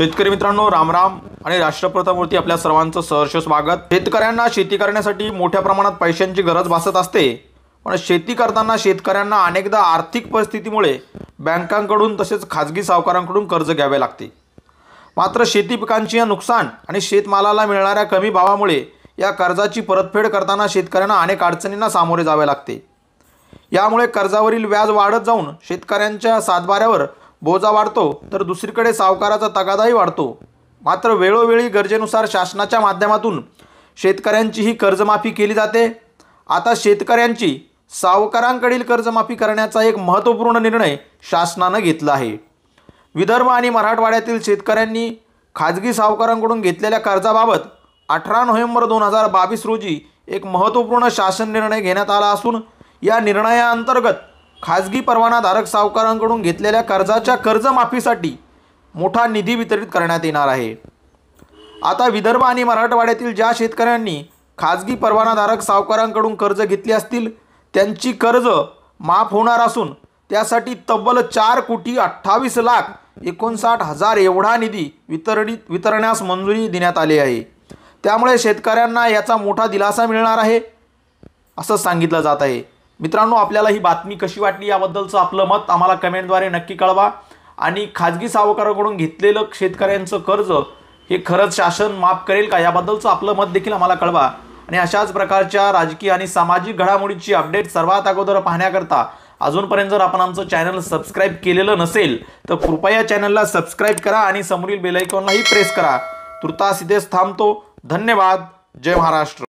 शेतकरी मित्रांनो रामराम आणि मूर्ती आपल्या सर्वांचं सहर्ष स्वागत शेतकऱ्यांना शेती करण्यासाठी मोठ्या प्रमाणात पैशांची गरज भासत असते पण शेती करताना शेतकऱ्यांना अनेकदा आर्थिक परिस्थितीमुळे बँकांकडून तसेच खाजगी सावकारांकडून कर्ज घ्यावे लागते मात्र शेती पिकांचे नुकसान आणि शेतमालाला मिळणाऱ्या कमी भावामुळे या कर्जाची परतफेड करताना शेतकऱ्यांना अनेक अडचणींना सामोरे जावे लागते यामुळे कर्जावरील व्याज वाढत जाऊन शेतकऱ्यांच्या सातबाऱ्यावर बोजा वाढतो तर दुसरीकडे सावकाराचा तगादाही वाढतो मात्र वेळोवेळी गरजेनुसार शासनाच्या माध्यमातून शेतकऱ्यांचीही कर्जमाफी केली जाते आता शेतकऱ्यांची सावकारांकडील कर्जमाफी करण्याचा एक महत्त्वपूर्ण निर्णय शासनानं घेतला आहे विदर्भ आणि मराठवाड्यातील शेतकऱ्यांनी खाजगी सावकारांकडून घेतलेल्या कर्जाबाबत अठरा नोव्हेंबर दोन हजार बावीस रोजी एक महत्त्वपूर्ण शासन निर्णय घेण्यात आला असून या निर्णयाअंतर्गत खाजगी परवानाधारक सावकारांकडून घेतलेल्या कर्जाच्या कर्जमाफीसाठी मोठा निधी वितरित करण्यात येणार आहे आता विदर्भ आणि मराठवाड्यातील ज्या शेतकऱ्यांनी खाजगी परवानाधारक सावकारांकडून कर्ज घेतली असतील त्यांची कर्ज माफ होणार असून त्यासाठी तब्बल चार कोटी अठ्ठावीस लाख एकोणसाठ हजार एवढा निधी वितरित वितरण्यास मंजुरी देण्यात आली आहे त्यामुळे शेतकऱ्यांना याचा मोठा दिलासा मिळणार आहे असं सांगितलं जात आहे मित्रांनो आपल्याला ही बातमी कशी वाटली याबद्दलचं आपलं मत आम्हाला कमेंटद्वारे नक्की कळवा आणि खाजगी सावकाराकडून घेतलेलं शेतकऱ्यांचं कर्ज हे खरंच शासन माफ करेल का याबद्दलचं आपलं मत देखील आम्हाला कळवा आणि अशाच प्रकारच्या राजकीय आणि सामाजिक घडामोडीची अपडेट सर्वात अगोदर पाहण्याकरता अजूनपर्यंत जर आपण आमचं चॅनल सबस्क्राईब केलेलं नसेल तर कृपया चॅनलला सबस्क्राईब करा आणि समोरील बेलायकॉनलाही प्रेस करा तुर्तास इथेच थांबतो धन्यवाद जय महाराष्ट्र